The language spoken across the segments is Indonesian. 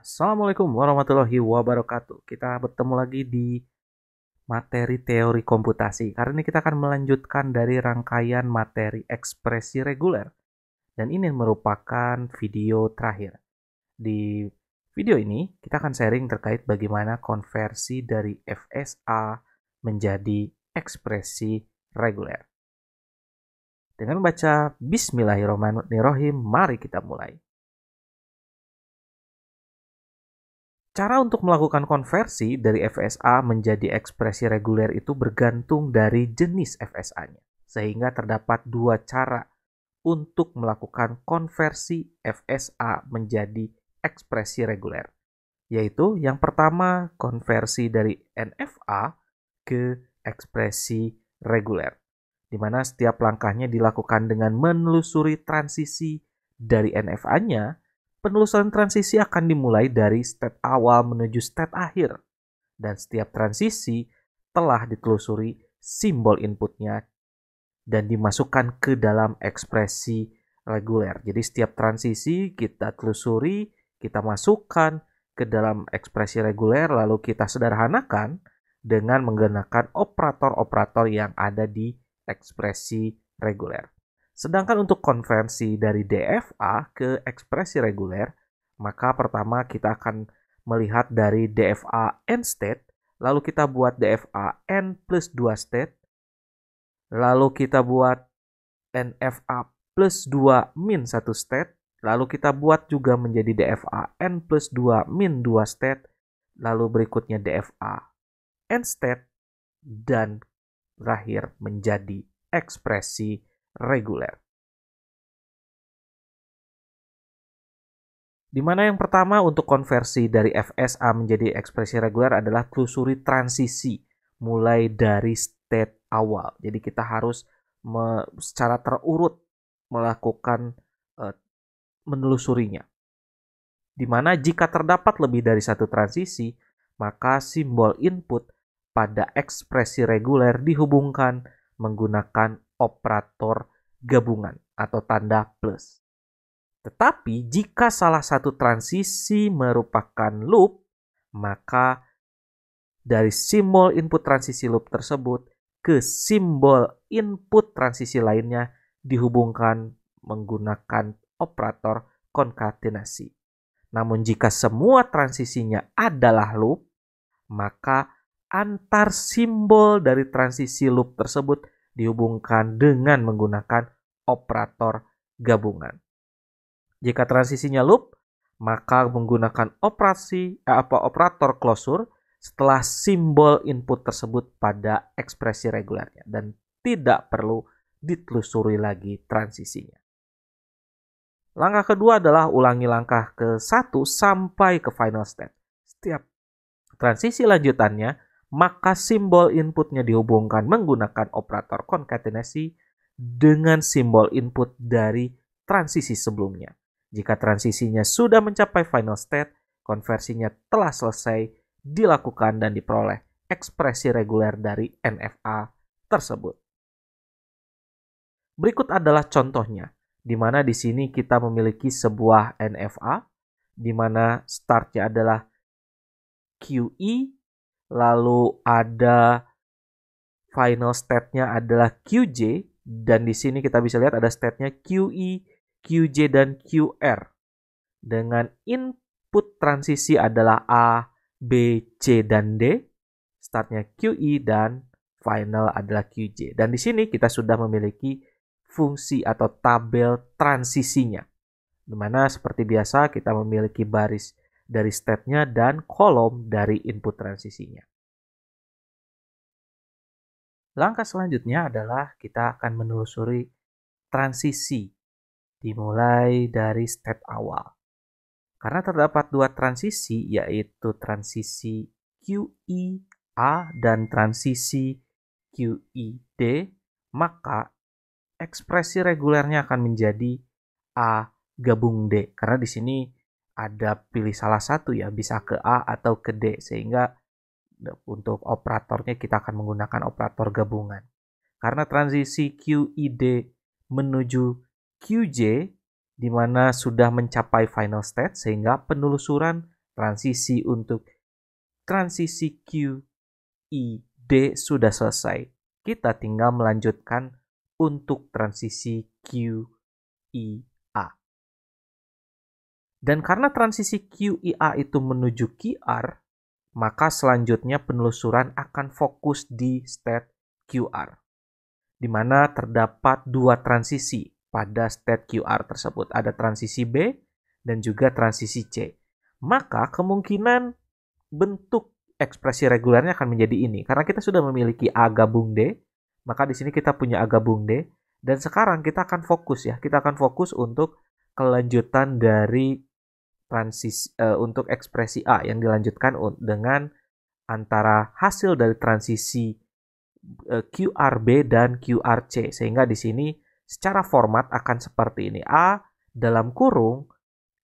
Assalamualaikum warahmatullahi wabarakatuh. Kita bertemu lagi di materi teori komputasi. Karena ini kita akan melanjutkan dari rangkaian materi ekspresi reguler. Dan ini merupakan video terakhir. Di video ini kita akan sharing terkait bagaimana konversi dari FSA menjadi ekspresi reguler dengan membaca Bismillahirrahmanirrahim, mari kita mulai. Cara untuk melakukan konversi dari FSA menjadi ekspresi reguler itu bergantung dari jenis FSA-nya, sehingga terdapat dua cara untuk melakukan konversi FSA menjadi ekspresi reguler, yaitu yang pertama konversi dari NFA ke ekspresi reguler di mana setiap langkahnya dilakukan dengan menelusuri transisi dari NFA-nya, penelusuran transisi akan dimulai dari state awal menuju state akhir. Dan setiap transisi telah ditelusuri simbol inputnya dan dimasukkan ke dalam ekspresi reguler. Jadi setiap transisi kita telusuri, kita masukkan ke dalam ekspresi reguler lalu kita sederhanakan dengan menggunakan operator-operator yang ada di ekspresi reguler. Sedangkan untuk konversi dari DFA ke ekspresi reguler, maka pertama kita akan melihat dari DFA n state, lalu kita buat DFA n plus 2 state, lalu kita buat NFA plus 2 min 1 state, lalu kita buat juga menjadi DFA n plus 2 min 2 state, lalu berikutnya DFA n state, dan berakhir menjadi ekspresi reguler. Di mana yang pertama untuk konversi dari FSA menjadi ekspresi reguler adalah telusuri transisi mulai dari state awal. Jadi kita harus me, secara terurut melakukan e, menelusurinya. Di mana jika terdapat lebih dari satu transisi, maka simbol input pada ekspresi reguler dihubungkan menggunakan operator gabungan atau tanda plus. Tetapi jika salah satu transisi merupakan loop, maka dari simbol input transisi loop tersebut ke simbol input transisi lainnya dihubungkan menggunakan operator konkatenasi. Namun jika semua transisinya adalah loop, maka antar simbol dari transisi loop tersebut dihubungkan dengan menggunakan operator gabungan. Jika transisinya loop, maka menggunakan operasi eh, apa operator closure setelah simbol input tersebut pada ekspresi regulernya dan tidak perlu ditelusuri lagi transisinya. Langkah kedua adalah ulangi langkah ke-1 sampai ke final step. Setiap transisi lanjutannya maka simbol inputnya dihubungkan menggunakan operator konkatenasi dengan simbol input dari transisi sebelumnya. Jika transisinya sudah mencapai final state, konversinya telah selesai dilakukan dan diperoleh ekspresi reguler dari NFA tersebut. Berikut adalah contohnya, di mana di sini kita memiliki sebuah NFA, di mana startnya adalah QE lalu ada final state-nya adalah QJ dan di sini kita bisa lihat ada state-nya QE, QJ dan QR. Dengan input transisi adalah A, B, C dan D. state-nya QE dan final adalah QJ. Dan di sini kita sudah memiliki fungsi atau tabel transisinya. Dimana seperti biasa kita memiliki baris dari state-nya dan kolom dari input transisinya. Langkah selanjutnya adalah kita akan menelusuri transisi dimulai dari state awal. Karena terdapat dua transisi yaitu transisi QIA dan transisi QID, maka ekspresi regulernya akan menjadi A gabung D karena di sini ada pilih salah satu ya bisa ke A atau ke D sehingga untuk operatornya kita akan menggunakan operator gabungan. Karena transisi QID menuju QJ di mana sudah mencapai final state sehingga penelusuran transisi untuk transisi QID sudah selesai. Kita tinggal melanjutkan untuk transisi QID. Dan karena transisi qia e itu menuju QR, maka selanjutnya penelusuran akan fokus di state QR, di mana terdapat dua transisi pada state QR tersebut. Ada transisi B dan juga transisi C. Maka kemungkinan bentuk ekspresi regulernya akan menjadi ini. Karena kita sudah memiliki A gabung D, maka di sini kita punya A gabung D. Dan sekarang kita akan fokus ya, kita akan fokus untuk kelanjutan dari transisi uh, untuk ekspresi A yang dilanjutkan dengan antara hasil dari transisi uh, eh, QRB dan QRC sehingga di sini secara format akan seperti ini A dalam kurung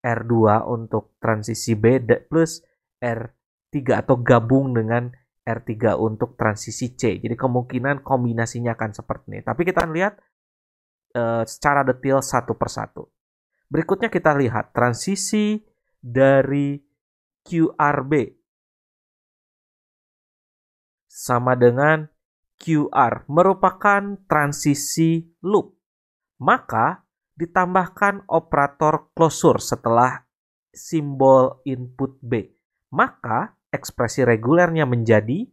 R2 untuk transisi B plus R3 atau gabung dengan R3 untuk transisi C. Jadi kemungkinan kombinasinya akan seperti ini. Tapi kita lihat uh, secara detail satu persatu. Berikutnya kita lihat transisi dari QRB sama dengan QR merupakan transisi loop. Maka ditambahkan operator closure setelah simbol input B. Maka ekspresi regulernya menjadi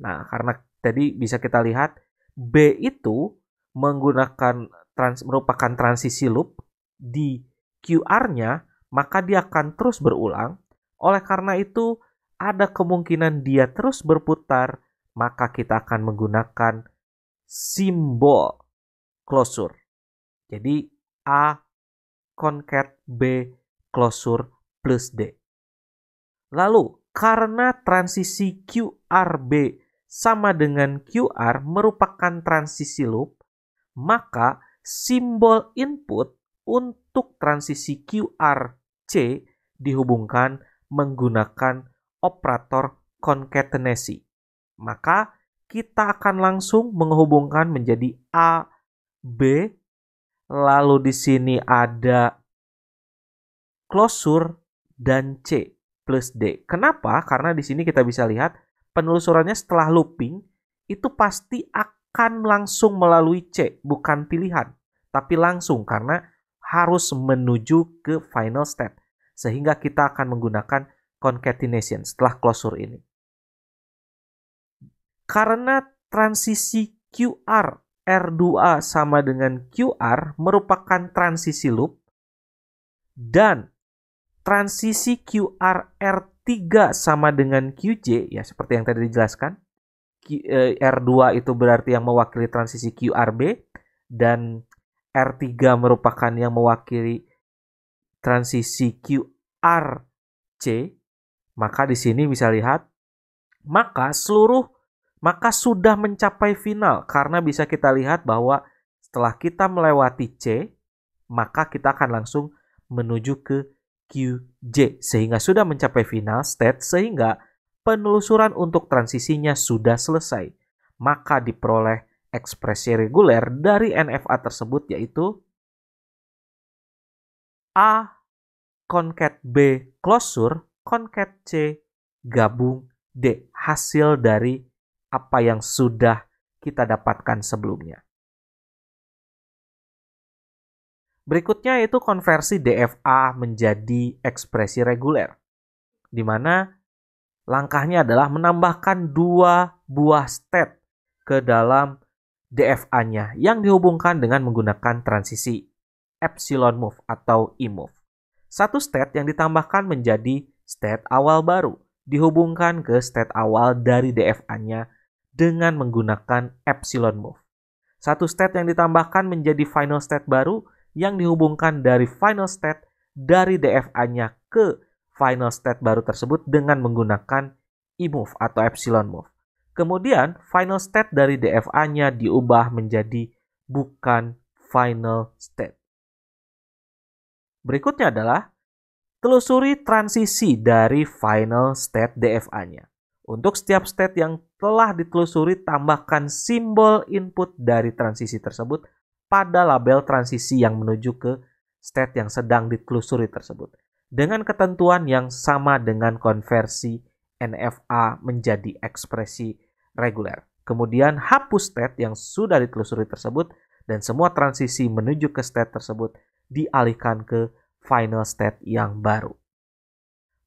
nah karena tadi bisa kita lihat B itu menggunakan trans, merupakan transisi loop di QR-nya maka dia akan terus berulang. Oleh karena itu, ada kemungkinan dia terus berputar, maka kita akan menggunakan simbol closure. Jadi A concat B closure plus D. Lalu, karena transisi QRB sama dengan QR merupakan transisi loop, maka simbol input untuk transisi QR C dihubungkan menggunakan operator concatenasi. Maka kita akan langsung menghubungkan menjadi A, B, lalu di sini ada closure dan C plus D. Kenapa? Karena di sini kita bisa lihat penelusurannya setelah looping itu pasti akan langsung melalui C, bukan pilihan, tapi langsung karena harus menuju ke final step sehingga kita akan menggunakan concatenation setelah closure ini. Karena transisi QR r 2 sama dengan QR merupakan transisi loop dan transisi QR R3 sama dengan QJ ya seperti yang tadi dijelaskan eh, R2 itu berarti yang mewakili transisi QRB dan R3 merupakan yang mewakili transisi QRC, maka di sini bisa lihat maka seluruh maka sudah mencapai final karena bisa kita lihat bahwa setelah kita melewati C, maka kita akan langsung menuju ke QJ sehingga sudah mencapai final state sehingga penelusuran untuk transisinya sudah selesai. Maka diperoleh ekspresi reguler dari NFA tersebut yaitu A konket B klosur, konket C gabung D hasil dari apa yang sudah kita dapatkan sebelumnya. Berikutnya itu konversi DFA menjadi ekspresi reguler, di mana langkahnya adalah menambahkan dua buah state ke dalam DFA-nya yang dihubungkan dengan menggunakan transisi epsilon move atau ε-move. E Satu state yang ditambahkan menjadi state awal baru dihubungkan ke state awal dari DFA-nya dengan menggunakan epsilon move. Satu state yang ditambahkan menjadi final state baru yang dihubungkan dari final state dari DFA-nya ke final state baru tersebut dengan menggunakan ε-move e atau epsilon move. Kemudian final state dari DFA-nya diubah menjadi bukan final state. Berikutnya adalah telusuri transisi dari final state DFA-nya. Untuk setiap state yang telah ditelusuri, tambahkan simbol input dari transisi tersebut pada label transisi yang menuju ke state yang sedang ditelusuri tersebut. Dengan ketentuan yang sama dengan konversi NFA menjadi ekspresi reguler. Kemudian hapus state yang sudah ditelusuri tersebut dan semua transisi menuju ke state tersebut dialihkan ke final state yang baru.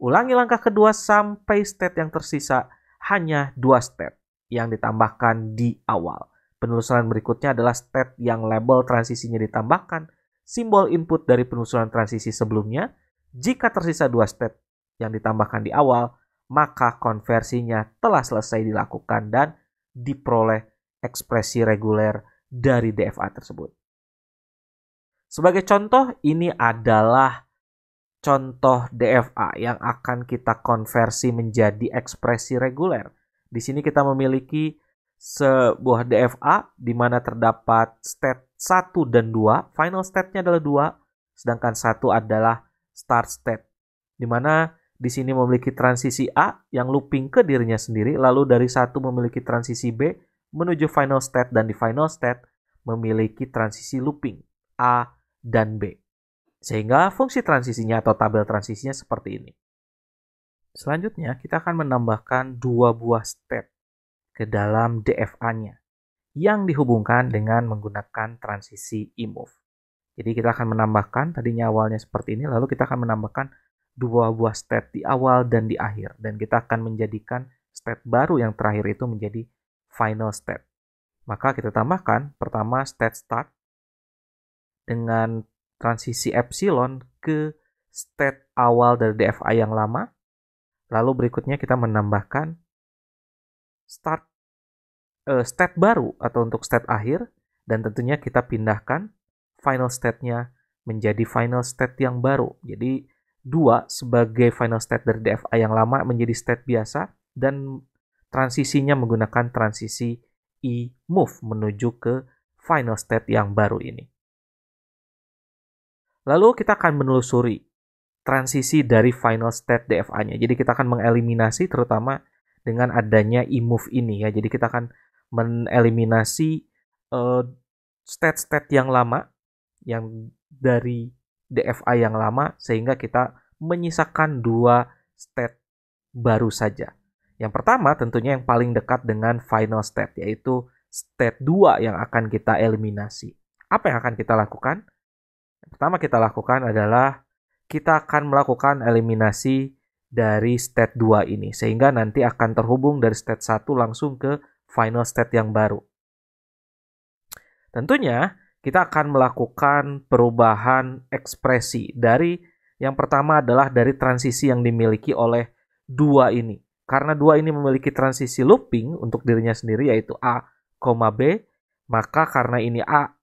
Ulangi langkah kedua sampai state yang tersisa hanya dua state yang ditambahkan di awal. Penelusuran berikutnya adalah state yang label transisinya ditambahkan, simbol input dari penelusuran transisi sebelumnya. Jika tersisa dua state yang ditambahkan di awal, maka konversinya telah selesai dilakukan dan diperoleh ekspresi reguler dari DFA tersebut. Sebagai contoh, ini adalah contoh DFA yang akan kita konversi menjadi ekspresi reguler. Di sini kita memiliki sebuah DFA di mana terdapat state 1 dan 2. Final state-nya adalah 2, sedangkan 1 adalah start state. Di mana di sini memiliki transisi A yang looping ke dirinya sendiri, lalu dari 1 memiliki transisi B menuju final state dan di final state memiliki transisi looping A dan B. Sehingga fungsi transisinya atau tabel transisinya seperti ini. Selanjutnya, kita akan menambahkan dua buah step ke dalam DFA-nya yang dihubungkan dengan menggunakan transisi move. Jadi kita akan menambahkan, tadinya awalnya seperti ini, lalu kita akan menambahkan dua buah state di awal dan di akhir. Dan kita akan menjadikan state baru yang terakhir itu menjadi final state. Maka kita tambahkan pertama state start dengan transisi epsilon ke state awal dari DFA yang lama. Lalu berikutnya kita menambahkan start uh, state baru atau untuk state akhir dan tentunya kita pindahkan final state-nya menjadi final state yang baru. Jadi dua sebagai final state dari DFA yang lama menjadi state biasa dan transisinya menggunakan transisi e move menuju ke final state yang baru ini. Lalu kita akan menelusuri transisi dari final state DFA-nya. Jadi kita akan mengeliminasi terutama dengan adanya e-move ini ya. Jadi kita akan mengeliminasi uh, state-state yang lama yang dari DFA yang lama sehingga kita menyisakan dua state baru saja. Yang pertama tentunya yang paling dekat dengan final state yaitu state 2 yang akan kita eliminasi. Apa yang akan kita lakukan? Yang pertama kita lakukan adalah kita akan melakukan eliminasi dari state 2 ini sehingga nanti akan terhubung dari state 1 langsung ke final state yang baru. Tentunya kita akan melakukan perubahan ekspresi dari yang pertama adalah dari transisi yang dimiliki oleh dua ini. Karena dua ini memiliki transisi looping untuk dirinya sendiri yaitu A, B, maka karena ini A,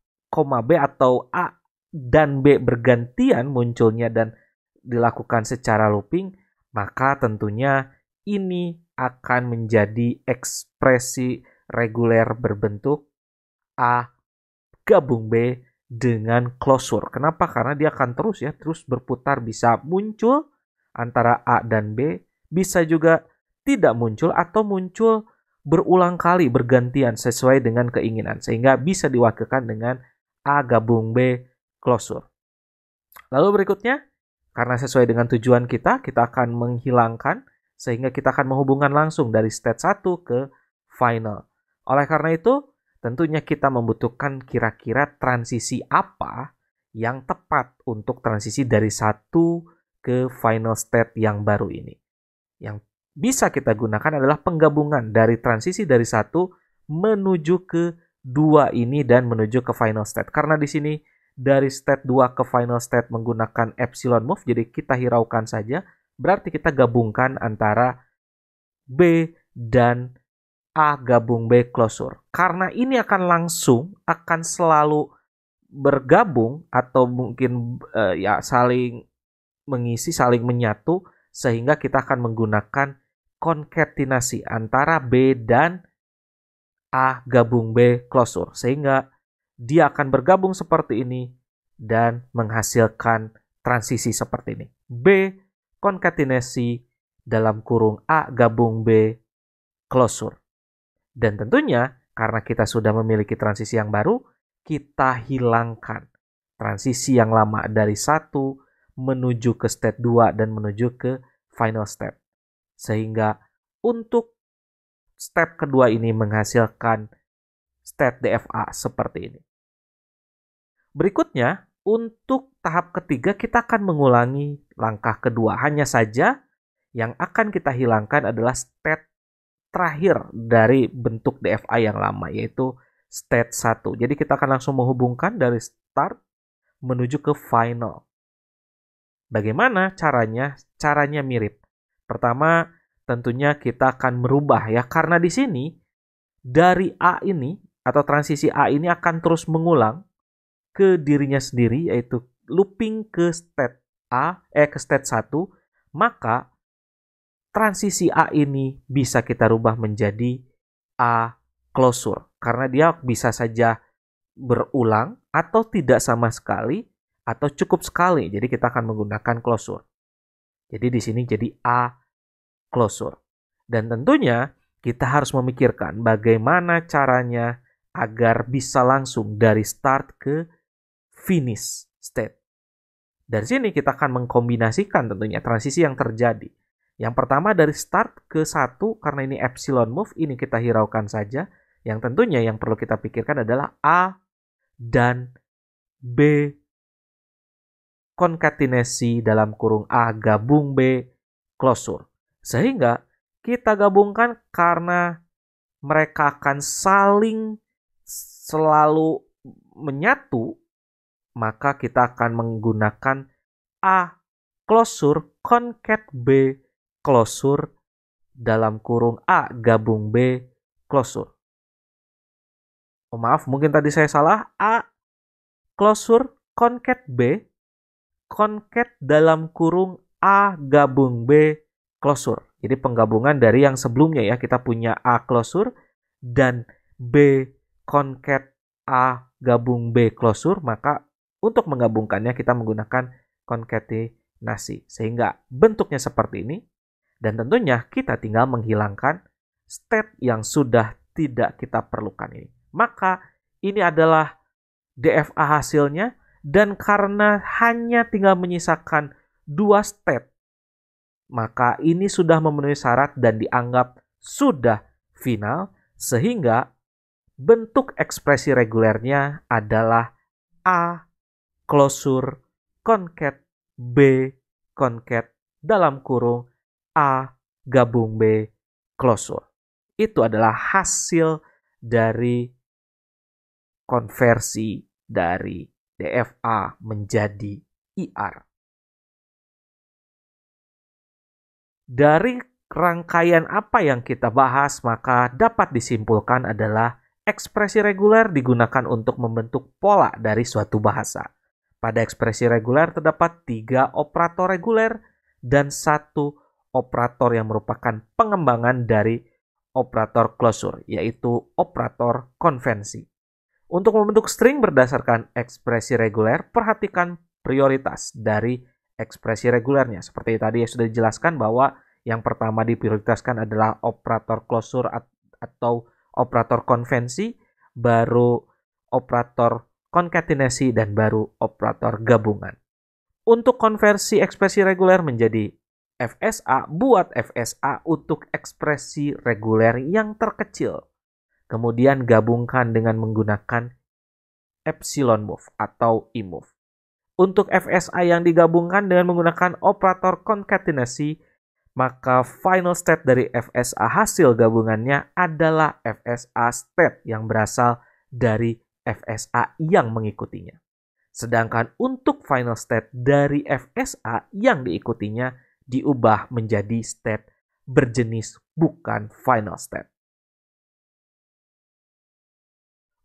B atau A dan B bergantian munculnya dan dilakukan secara looping, maka tentunya ini akan menjadi ekspresi reguler berbentuk A gabung B dengan closure. Kenapa? Karena dia akan terus ya, terus berputar bisa muncul antara A dan B, bisa juga tidak muncul atau muncul berulang kali bergantian sesuai dengan keinginan sehingga bisa diwakilkan dengan A gabung B closure. Lalu berikutnya, karena sesuai dengan tujuan kita, kita akan menghilangkan sehingga kita akan menghubungkan langsung dari state 1 ke final. Oleh karena itu, tentunya kita membutuhkan kira-kira transisi apa yang tepat untuk transisi dari satu ke final state yang baru ini. Yang bisa kita gunakan adalah penggabungan dari transisi dari satu menuju ke dua ini dan menuju ke final state. Karena di sini dari state 2 ke final state menggunakan epsilon move, jadi kita hiraukan saja. Berarti kita gabungkan antara B dan A gabung B closure. Karena ini akan langsung, akan selalu bergabung atau mungkin uh, ya saling mengisi, saling menyatu, sehingga kita akan menggunakan konketinasi antara B dan A gabung B closure. Sehingga dia akan bergabung seperti ini dan menghasilkan transisi seperti ini. B. Konkatenasi dalam kurung A gabung B closure. Dan tentunya karena kita sudah memiliki transisi yang baru, kita hilangkan transisi yang lama dari satu menuju ke step 2 dan menuju ke final step. Sehingga untuk step kedua ini menghasilkan state DFA seperti ini. Berikutnya, untuk tahap ketiga kita akan mengulangi langkah kedua. Hanya saja yang akan kita hilangkan adalah state terakhir dari bentuk DFA yang lama yaitu state 1. Jadi kita akan langsung menghubungkan dari start menuju ke final. Bagaimana caranya? Caranya mirip. Pertama, tentunya kita akan merubah ya karena di sini dari A ini atau transisi A ini akan terus mengulang ke dirinya sendiri yaitu looping ke state A eh ke state 1, maka transisi A ini bisa kita rubah menjadi A closure karena dia bisa saja berulang atau tidak sama sekali atau cukup sekali. Jadi kita akan menggunakan closure. Jadi di sini jadi A closure. Dan tentunya kita harus memikirkan bagaimana caranya agar bisa langsung dari start ke finish state. Dari sini kita akan mengkombinasikan tentunya transisi yang terjadi. Yang pertama dari start ke satu karena ini epsilon move ini kita hiraukan saja. Yang tentunya yang perlu kita pikirkan adalah A dan B konkatinasi dalam kurung A gabung B closure. Sehingga kita gabungkan karena mereka akan saling selalu menyatu maka kita akan menggunakan A klosur konket B klosur dalam kurung A gabung B klosur. Oh maaf, mungkin tadi saya salah. A klosur konket B konket dalam kurung A gabung B klosur. Jadi penggabungan dari yang sebelumnya ya, kita punya A klosur dan B konket A gabung B klosur, maka untuk menggabungkannya kita menggunakan konkatenasi sehingga bentuknya seperti ini dan tentunya kita tinggal menghilangkan state yang sudah tidak kita perlukan ini. Maka ini adalah DFA hasilnya dan karena hanya tinggal menyisakan dua state maka ini sudah memenuhi syarat dan dianggap sudah final sehingga bentuk ekspresi regulernya adalah A klosur konket, B konket, dalam kurung A gabung B klosur Itu adalah hasil dari konversi dari DFA menjadi IR. Dari rangkaian apa yang kita bahas, maka dapat disimpulkan adalah ekspresi reguler digunakan untuk membentuk pola dari suatu bahasa. Pada ekspresi reguler terdapat tiga operator reguler dan satu operator yang merupakan pengembangan dari operator closure, yaitu operator konvensi. Untuk membentuk string berdasarkan ekspresi reguler, perhatikan prioritas dari ekspresi regulernya. Seperti tadi yang sudah dijelaskan bahwa yang pertama diprioritaskan adalah operator closure atau operator konvensi, baru operator konkatenasi, dan baru operator gabungan. Untuk konversi ekspresi reguler menjadi FSA, buat FSA untuk ekspresi reguler yang terkecil. Kemudian gabungkan dengan menggunakan epsilon move atau imove. Untuk FSA yang digabungkan dengan menggunakan operator konkatenasi, maka final state dari FSA hasil gabungannya adalah FSA state yang berasal dari FSA yang mengikutinya. Sedangkan untuk final state dari FSA yang diikutinya diubah menjadi state berjenis bukan final state.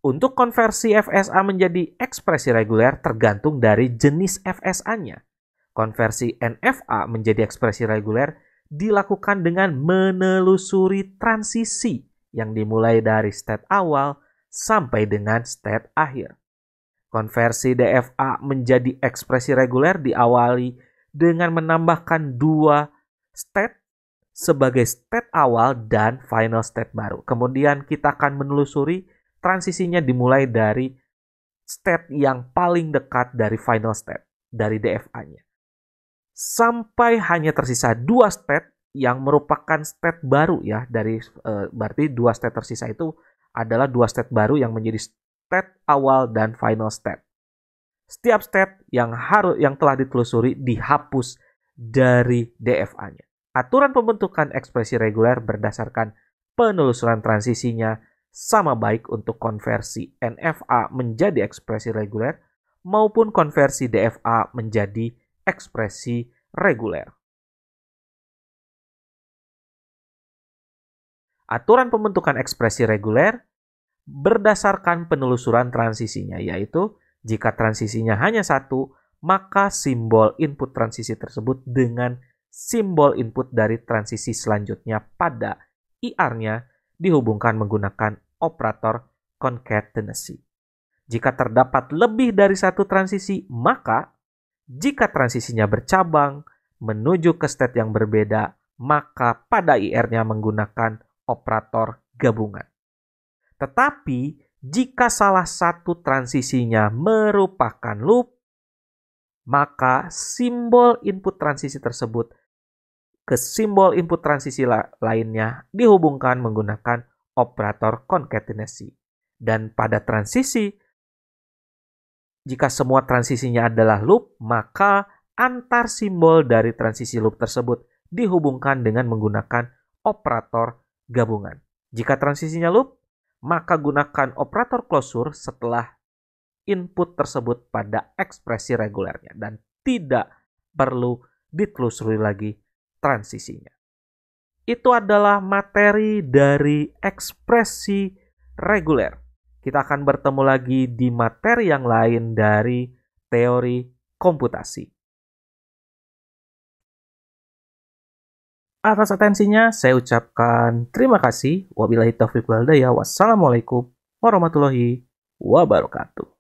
Untuk konversi FSA menjadi ekspresi reguler tergantung dari jenis FSA-nya. Konversi NFA menjadi ekspresi reguler dilakukan dengan menelusuri transisi yang dimulai dari state awal sampai dengan state akhir. Konversi DFA menjadi ekspresi reguler diawali dengan menambahkan dua state sebagai state awal dan final state baru. Kemudian kita akan menelusuri transisinya dimulai dari state yang paling dekat dari final state dari DFA-nya. Sampai hanya tersisa dua state yang merupakan state baru ya dari eh, berarti dua state tersisa itu adalah dua state baru yang menjadi state awal dan final state. Setiap state yang harus yang telah ditelusuri dihapus dari DFA-nya. Aturan pembentukan ekspresi reguler berdasarkan penelusuran transisinya sama baik untuk konversi NFA menjadi ekspresi reguler maupun konversi DFA menjadi ekspresi reguler. aturan pembentukan ekspresi reguler berdasarkan penelusuran transisinya, yaitu jika transisinya hanya satu, maka simbol input transisi tersebut dengan simbol input dari transisi selanjutnya pada IR-nya dihubungkan menggunakan operator concatenacy. Jika terdapat lebih dari satu transisi, maka jika transisinya bercabang menuju ke state yang berbeda, maka pada IR-nya menggunakan operator gabungan. Tetapi jika salah satu transisinya merupakan loop, maka simbol input transisi tersebut ke simbol input transisi lainnya dihubungkan menggunakan operator concatenasi. Dan pada transisi, jika semua transisinya adalah loop, maka antar simbol dari transisi loop tersebut dihubungkan dengan menggunakan operator gabungan. Jika transisinya loop, maka gunakan operator closure setelah input tersebut pada ekspresi regulernya dan tidak perlu ditelusuri lagi transisinya. Itu adalah materi dari ekspresi reguler. Kita akan bertemu lagi di materi yang lain dari teori komputasi. Atas atensinya saya ucapkan terima kasih. Wabillahi taufiq wal Wassalamualaikum warahmatullahi wabarakatuh.